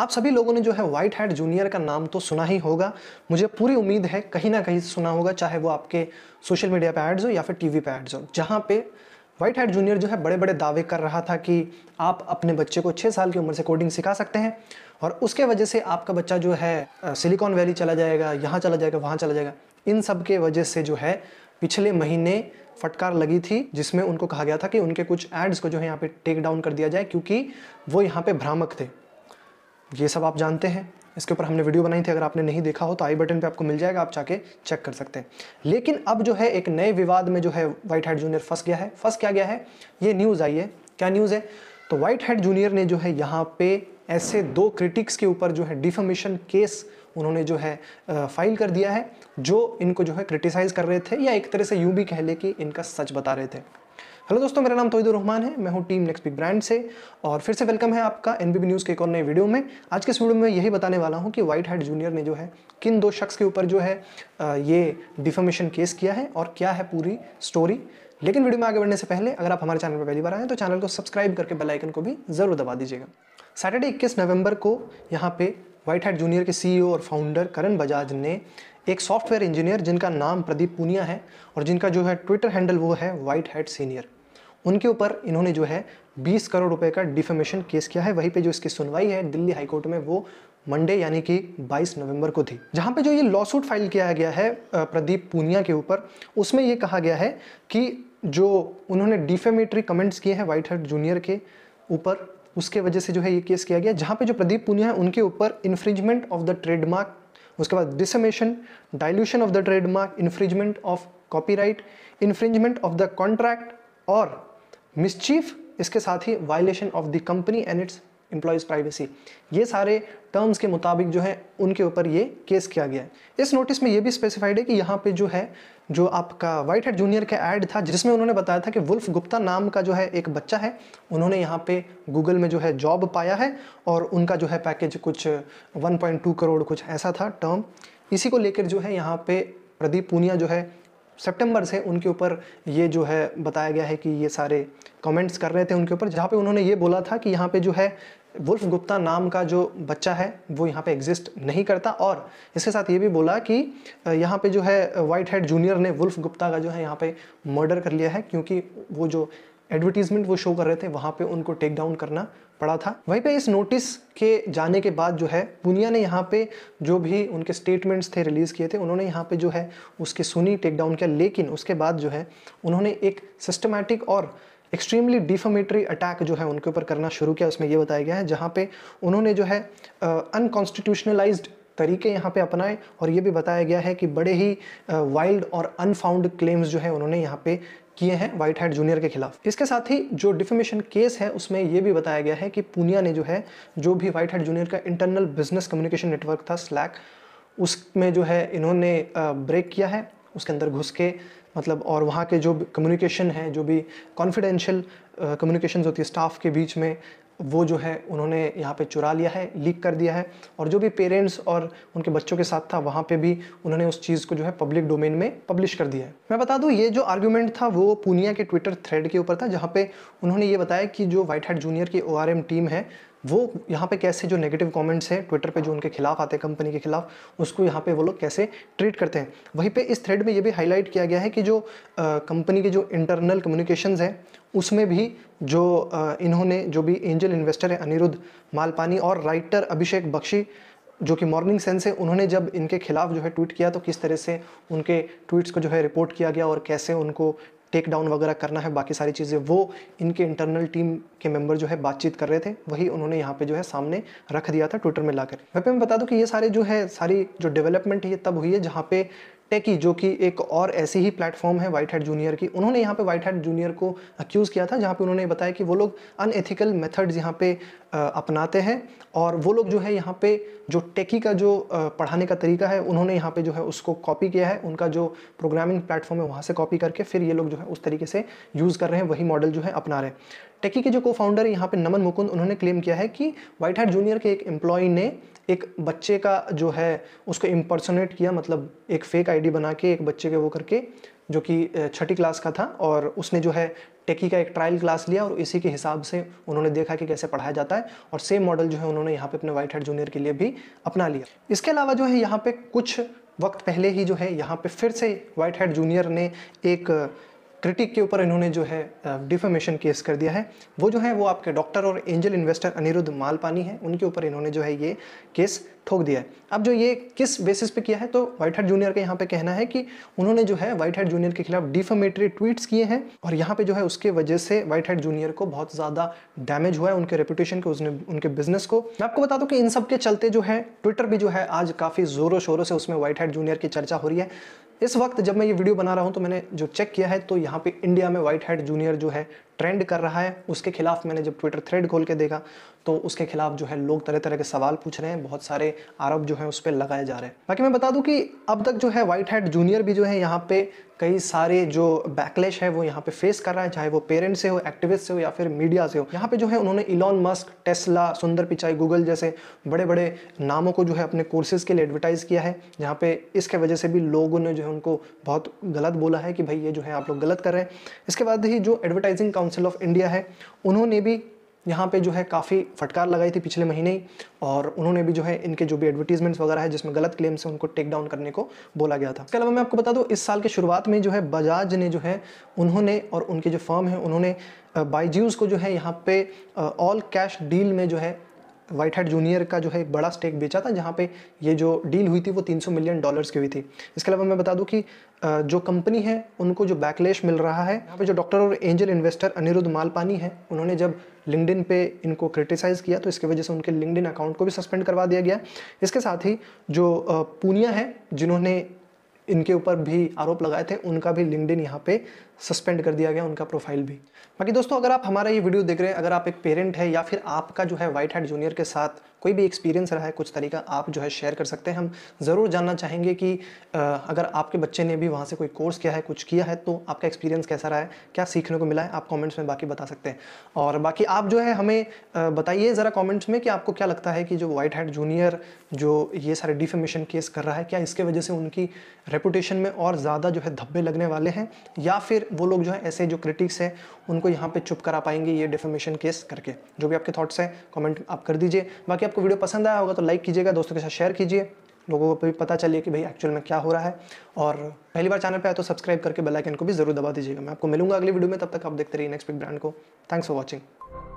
आप सभी लोगों ने जो है व्हाइट हैड जूनियर का नाम तो सुना ही होगा मुझे पूरी उम्मीद है कहीं ना कहीं सुना होगा चाहे वो आपके सोशल मीडिया पर एड्स हो या फिर टीवी पर एड्स हो जहाँ पे व्हाइट हैड जूनियर जो है बड़े बड़े दावे कर रहा था कि आप अपने बच्चे को छः साल की उम्र से कोडिंग सिखा सकते हैं और उसके वजह से आपका बच्चा जो है सिलिकॉन वैली चला जाएगा यहाँ चला जाएगा वहाँ चला जाएगा इन सब के वजह से जो है पिछले महीने फटकार लगी थी जिसमें उनको कहा गया था कि उनके कुछ एड्स को जो है यहाँ पे टेक डाउन कर दिया जाए क्योंकि वो यहाँ पे भ्रामक थे ये सब आप जानते हैं इसके ऊपर हमने वीडियो बनाई थी अगर आपने नहीं देखा हो तो आई बटन पे आपको मिल जाएगा आप जाके चेक कर सकते हैं लेकिन अब जो है एक नए विवाद में जो है वाइट हेड जूनियर फंस गया है फंस क्या गया है ये न्यूज़ आई है क्या न्यूज़ है तो वाइट हेड जूनियर ने जो है यहाँ पे ऐसे दो क्रिटिक्स के ऊपर जो है डिफमेशन केस उन्होंने जो है फाइल कर दिया है जो इनको जो है क्रिटिसाइज़ कर रहे थे या एक तरह से यूं भी कह ले कि इनका सच बता रहे थे हेलो दोस्तों मेरा नाम तोहिदुर रहमान है मैं हूँ टीम नेक्स्ट बिग ब्रांड से और फिर से वेलकम है आपका एन न्यूज़ के एक और नए वीडियो में आज के इस वीडियो में यही बताने वाला हूँ कि वाइट हेड जूनियर ने जो है किन दो शख्स के ऊपर जो है ये डिफॉर्मेशन केस किया है और क्या है पूरी स्टोरी लेकिन वीडियो में आगे बढ़ने से पहले अगर आप हमारे चैनल पर पहली बार आए तो चैनल को सब्सक्राइब करके बेलाइकन को भी ज़रूर दबा दीजिएगा सैटरडे इक्कीस नवंबर को यहाँ पे वाइट हेड जूनियर के सीईओ e और फाउंडर करण बजाज ने एक सॉफ्टवेयर इंजीनियर जिनका नाम प्रदीप पूनिया है और जिनका जो है ट्विटर हैंडल वो है वाइट हेड सीनियर उनके ऊपर इन्होंने जो है 20 करोड़ रुपए का डिफेमेशन केस किया है वहीं पे जो इसकी सुनवाई है दिल्ली हाईकोर्ट में वो मंडे यानी कि 22 नवंबर को थी जहां पे जो ये लॉ सूट फाइल किया गया है प्रदीप पूनिया के ऊपर उसमें ये कहा गया है कि जो उन्होंने डिफेमेटरी कमेंट्स किए हैं व्हाइट हर्ट जूनियर के ऊपर उसके वजह से जो है ये केस किया गया जहाँ पे जो प्रदीप पूनिया है उनके ऊपर इन्फ्रिजमेंट ऑफ द ट्रेडमार्क उसके बाद defamation dilution of the trademark infringement of copyright infringement of the contract और मिसचीफ इसके साथ ही violation of the company and its employees privacy ये सारे टर्म्स के मुताबिक जो है उनके ऊपर ये केस किया गया है इस नोटिस में ये भी स्पेसिफाइड है कि यहाँ पे जो है जो आपका वाइट हेड जूनियर का ऐड था जिसमें उन्होंने बताया था कि वुल्फ गुप्ता नाम का जो है एक बच्चा है उन्होंने यहाँ पे गूगल में जो है जॉब पाया है और उनका जो है पैकेज कुछ 1.2 करोड़ कुछ ऐसा था टर्म इसी को लेकर जो है यहाँ पे प्रदीप पूनिया जो है सितंबर से उनके ऊपर ये जो है बताया गया है कि ये सारे कमेंट्स कर रहे थे उनके ऊपर जहाँ पे उन्होंने ये बोला था कि यहाँ पे जो है वुल्फ गुप्ता नाम का जो बच्चा है वो यहाँ पे एग्जिस्ट नहीं करता और इसके साथ ये भी बोला कि यहाँ पे जो है वाइट हेड जूनियर ने वुल्फ गुप्ता का जो है यहाँ पे मर्डर कर लिया है क्योंकि वो जो एडवर्टीजमेंट वो शो कर रहे थे वहाँ पे उनको टेक डाउन करना पड़ा था वहीं पे इस नोटिस के जाने के बाद जो है पुनिया ने यहाँ पे जो भी उनके स्टेटमेंट्स थे रिलीज़ किए थे उन्होंने यहाँ पे जो है उसकी सुनी टेक डाउन किया लेकिन उसके बाद जो है उन्होंने एक सिस्टमैटिक और एक्सट्रीमली डिफोमेटरी अटैक जो है उनके ऊपर करना शुरू किया उसमें ये बताया गया है जहाँ पे उन्होंने जो है अनकॉन्स्टिट्यूशनलाइज्ड uh, तरीके यहाँ पे अपनाएं और ये भी बताया गया है कि बड़े ही वाइल्ड और अनफाउंड क्लेम्स जो है उन्होंने यहाँ पे किए हैं व्हाइट हेड जूनियर के खिलाफ इसके साथ ही जो डिफेमेशन केस है उसमें यह भी बताया गया है कि पूनिया ने जो है जो भी व्हाइट हेड जूनियर का इंटरनल बिजनेस कम्युनिकेशन नेटवर्क था स्लैक उसमें जो है इन्होंने ब्रेक किया है उसके अंदर घुस के मतलब और वहाँ के जो कम्युनिकेशन है जो भी कॉन्फिडेंशियल कम्युनिकेशन होती है स्टाफ के बीच में वो जो है उन्होंने यहाँ पे चुरा लिया है लीक कर दिया है और जो भी पेरेंट्स और उनके बच्चों के साथ था वहाँ पे भी उन्होंने उस चीज़ को जो है पब्लिक डोमेन में पब्लिश कर दिया है मैं बता दूँ ये जो आर्ग्यूमेंट था वो पूनिया के ट्विटर थ्रेड के ऊपर था जहाँ पे उन्होंने ये बताया कि जो व्हाइट हेड जूनियर की ओ टीम है वो यहाँ पे कैसे जो नेगेटिव कमेंट्स हैं ट्विटर पे जो उनके खिलाफ आते हैं कंपनी के खिलाफ उसको यहाँ पे वो लोग कैसे ट्रीट करते हैं वहीं पे इस थ्रेड में ये भी हाईलाइट किया गया है कि जो कंपनी के जो इंटरनल कम्युनिकेशन हैं उसमें भी जो आ, इन्होंने जो भी एंजल इन्वेस्टर है अनिरुद्ध मालपानी और राइटर अभिषेक बख्शी जो कि मॉर्निंग सेंस है उन्होंने जब इनके खिलाफ जो है ट्वीट किया तो किस तरह से उनके ट्वीट्स को जो है रिपोर्ट किया गया और कैसे उनको टेक डाउन वगैरह करना है बाकी सारी चीज़ें वो इनके इंटरनल टीम के मेंबर जो है बातचीत कर रहे थे वही उन्होंने यहाँ पे जो है सामने रख दिया था ट्विटर में लाकर वह पे मैं बता दूँ कि ये सारे जो है सारी जो डेवलपमेंट है ये तब हुई है जहाँ पे टेकी जो कि एक और ऐसी ही प्लेटफॉर्म है वाइट हेड जूनियर की उन्होंने यहाँ पे वाइट हेड जूनियर को अक्यूज़ किया था जहाँ पे उन्होंने बताया कि वो लोग अनएथिकल मेथड्स यहाँ पे अपनाते हैं और वो लोग जो है यहाँ पे जो टेकी का जो पढ़ाने का तरीका है उन्होंने यहाँ पे जो है उसको कॉपी किया है उनका जो प्रोग्रामिंग प्लेटफॉर्म है वहाँ से कॉपी करके फिर ये लोग जो है उस तरीके से यूज़ कर रहे हैं वही मॉडल जो है अपना रहे हैं टेकी के जो को फाउंडर यहाँ पे नमन मुकुंद उन्होंने क्लेम किया है कि वाइट हार्ट जूनियर के एक एम्प्लॉई ने एक बच्चे का जो है उसको इम्पर्सोनेट किया मतलब एक फेक आईडी बना के एक बच्चे के वो करके जो कि छठी क्लास का था और उसने जो है टेकी का एक ट्रायल क्लास लिया और इसी के हिसाब से उन्होंने देखा कि कैसे पढ़ाया जाता है और सेम मॉडल जो है उन्होंने यहाँ पे अपने व्हाइट हेड जूनियर के लिए भी अपना लिया इसके अलावा जो है यहाँ पे कुछ वक्त पहले ही जो है यहाँ पे फिर से व्हाइट हेड जूनियर ने एक क्रिटिक के ऊपर इन्होंने जो है डिफेमेशन केस कर दिया है वो जो है वो आपके डॉक्टर और एंजल इन्वेस्टर अनिरुद्ध मालपानी है उनके ऊपर इन्होंने जो है ये केस ठोक दिया है अब जो ये किस बेसिस पे किया है तो व्हाइट हेड जूनियर का यहाँ पे कहना है कि उन्होंने जो है व्हाइट हेड जूनियर के खिलाफ डिफेमेटरी ट्वीट्स किए हैं और यहाँ पे जो है उसके वजह से व्हाइट हेड जूनियर को बहुत ज़्यादा डैमेज हुआ है उनके रेपुटेशन को उसने उनके बिजनेस को मैं आपको बता दूँ कि इन सब के चलते जो है ट्विटर भी जो है आज काफ़ी ज़ोरों शोरों से उसमें व्हाइट हेड जूनियर की चर्चा हो रही है इस वक्त जब मैं ये वीडियो बना रहा हूँ तो मैंने जो चेक किया है तो यहाँ पे इंडिया में व्हाइट हेड जूनियर जो है ट्रेंड कर रहा है उसके खिलाफ मैंने जब ट्विटर थ्रेड खोल के देखा तो उसके खिलाफ जो है लोग तरह तरह के सवाल पूछ रहे हैं बहुत सारे आरोप जो है उस पर लगाए जा रहे हैं बाकी मैं बता दूं कि अब तक जो है वाइट हैड जूनियर भी जो है यहाँ पे कई सारे जो बैकलेश है वो यहाँ पे फेस कर रहा है चाहे वो पेरेंट्स से हो एक्टिविस्ट से हो या फिर मीडिया से हो यहाँ पे जो है उन्होंने इलॉन मस्क टेस्ला सुंदर पिचाई गूगल जैसे बड़े बड़े नामों को जो है अपने कोर्सेज के लिए एडवर्टाइज़ किया है यहाँ पे इसके वजह से भी लोगों ने जो है उनको बहुत गलत बोला है कि भाई ये जो है आप लोग गलत कर रहे हैं इसके बाद ही जो एडवर्टाइजिंग काउंसिल ऑफ इंडिया है उन्होंने भी यहाँ पे जो है काफ़ी फटकार लगाई थी पिछले महीने ही और उन्होंने भी जो है इनके जो भी एडवर्टीजमेंट्स वगैरह है जिसमें गलत क्लेम से उनको टेक डाउन करने को बोला गया था इसके अलावा मैं आपको बता दूँ इस साल के शुरुआत में जो है बजाज ने जो है उन्होंने और उनके जो फर्म है उन्होंने बाईजूज को जो है यहाँ पे ऑल कैश डील में जो है वाइट हेड जूनियर का जो है एक बड़ा स्टेक बेचा था जहाँ पे ये जो डील हुई थी वो 300 मिलियन डॉलर्स की हुई थी इसके अलावा मैं बता दूँ कि जो कंपनी है उनको जो बैकलेश मिल रहा है यहाँ पे जो डॉक्टर और एंजल इन्वेस्टर अनिरुद्ध मालपानी है उन्होंने जब लिंकडिन पे इनको क्रिटिसाइज़ किया तो इसके वजह से उनके लिंकडिन अकाउंट को भी सस्पेंड करवा दिया गया इसके साथ ही जो पूनिया है जिन्होंने इनके ऊपर भी आरोप लगाए थे उनका भी लिंकड यहाँ पे सस्पेंड कर दिया गया उनका प्रोफाइल भी बाकी दोस्तों अगर आप हमारा ये वीडियो देख रहे हैं अगर आप एक पेरेंट है या फिर आपका जो है वाइट हेड जूनियर के साथ कोई भी एक्सपीरियंस रहा है कुछ तरीका आप जो है शेयर कर सकते हैं हम ज़रूर जानना चाहेंगे कि अगर आपके बच्चे ने भी वहाँ से कोई कोर्स किया है कुछ किया है तो आपका एक्सपीरियंस कैसा रहा है क्या सीखने को मिला है आप कॉमेंट्स में बाकी बता सकते हैं और बाकी आप जो है हमें बताइए ज़रा कॉमेंट्स में कि आपको क्या लगता है कि जो वाइट हैड जूनियर जो ये सारे डिफेमेशन केस कर रहा है क्या इसके वजह से उनकी रेपुटेशन में और ज़्यादा जो है धब्बे लगने वाले हैं या फिर वो लोग जो है ऐसे जो क्रिटिक्स हैं उनको यहाँ पर चुप करा पाएंगे ये डिफेमेशन केस करके जो भी आपके थाट्स हैं कॉमेंट आप कर दीजिए बाकी आपको वीडियो पसंद आया होगा तो लाइक कीजिएगा दोस्तों के साथ शेयर कीजिए लोगों को भी पता चलिए कि भाई एक्चुअल में क्या हो रहा है और पहली बार चैनल पे आए तो सब्सक्राइब करके बेल आइकन को भी जरूर दबा दीजिएगा मैं आपको मिलूंगा अगली वीडियो में तब तक आप देखते रहिए नेक्स्ट बिग ब्रांड को थैंक्स फॉर वॉचिंग